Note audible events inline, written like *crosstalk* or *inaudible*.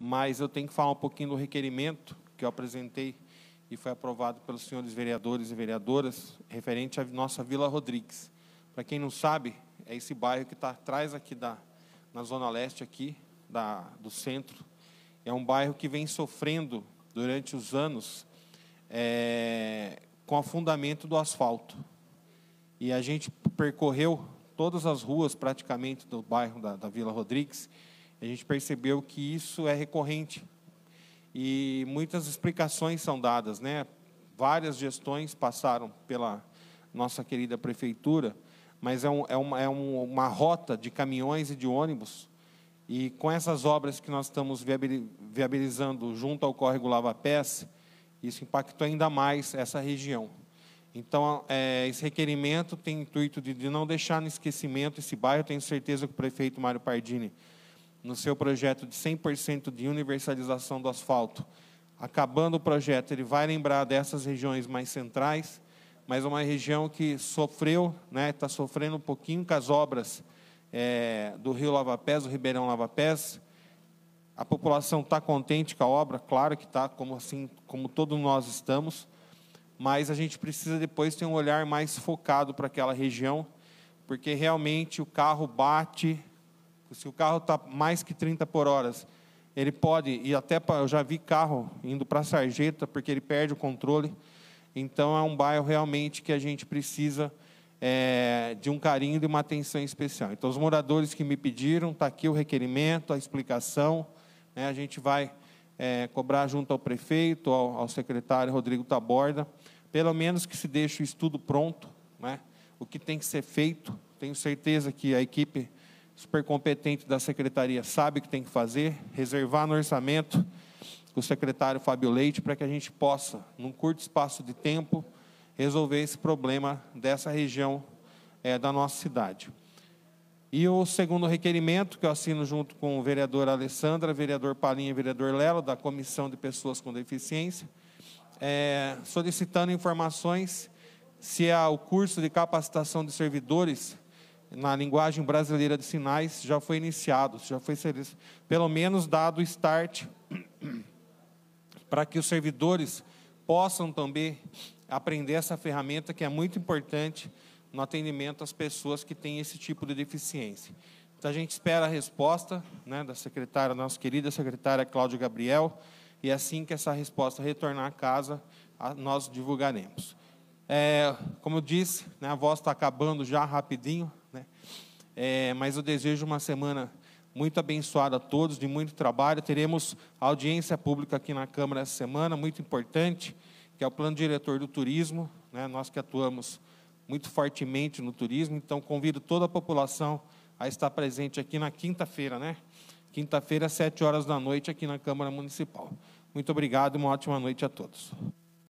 mas eu tenho que falar um pouquinho do requerimento que eu apresentei e foi aprovado pelos senhores vereadores e vereadoras referente à nossa Vila Rodrigues. Para quem não sabe, é esse bairro que está atrás aqui da na zona leste aqui da, do centro. É um bairro que vem sofrendo durante os anos é, com afundamento do asfalto. E a gente percorreu todas as ruas praticamente do bairro da, da Vila Rodrigues a gente percebeu que isso é recorrente e muitas explicações são dadas, né? Várias gestões passaram pela nossa querida prefeitura, mas é, um, é, uma, é um, uma rota de caminhões e de ônibus. E com essas obras que nós estamos viabilizando junto ao córrego Lava Pés, isso impactou ainda mais essa região. Então, é, esse requerimento tem intuito de, de não deixar no esquecimento esse bairro. Tenho certeza que o prefeito Mário Pardini no seu projeto de 100% de universalização do asfalto. Acabando o projeto, ele vai lembrar dessas regiões mais centrais, mas uma região que sofreu, está né, tá sofrendo um pouquinho com as obras é, do Rio lava-pés do Ribeirão lava-pés A população está contente com a obra, claro que está, como assim, como todos nós estamos, mas a gente precisa depois ter um olhar mais focado para aquela região, porque realmente o carro bate se o carro está mais que 30 por hora, ele pode ir até para. Eu já vi carro indo para a sarjeta, porque ele perde o controle. Então, é um bairro realmente que a gente precisa é, de um carinho e de uma atenção especial. Então, os moradores que me pediram, está aqui o requerimento, a explicação. Né, a gente vai é, cobrar junto ao prefeito, ao, ao secretário Rodrigo Taborda, pelo menos que se deixe o estudo pronto, né, o que tem que ser feito. Tenho certeza que a equipe super competente da secretaria sabe o que tem que fazer, reservar no orçamento com o secretário Fábio Leite para que a gente possa, num curto espaço de tempo, resolver esse problema dessa região é, da nossa cidade. E o segundo requerimento, que eu assino junto com o vereador Alessandra, vereador Palinha e vereador Lelo, da Comissão de Pessoas com Deficiência, é, solicitando informações se é o curso de capacitação de servidores na linguagem brasileira de sinais, já foi iniciado, já foi pelo menos dado start *clears throat* para que os servidores possam também aprender essa ferramenta que é muito importante no atendimento às pessoas que têm esse tipo de deficiência. Então a gente espera a resposta né, da secretária, nossa querida secretária Cláudia Gabriel, e assim que essa resposta retornar à casa, nós divulgaremos. É, como eu disse, né, a voz está acabando já rapidinho. Né? É, mas eu desejo uma semana muito abençoada a todos, de muito trabalho. Teremos audiência pública aqui na Câmara essa semana, muito importante, que é o plano diretor do turismo, né? nós que atuamos muito fortemente no turismo, então convido toda a população a estar presente aqui na quinta-feira, né? Quinta-feira, às sete horas da noite, aqui na Câmara Municipal. Muito obrigado e uma ótima noite a todos.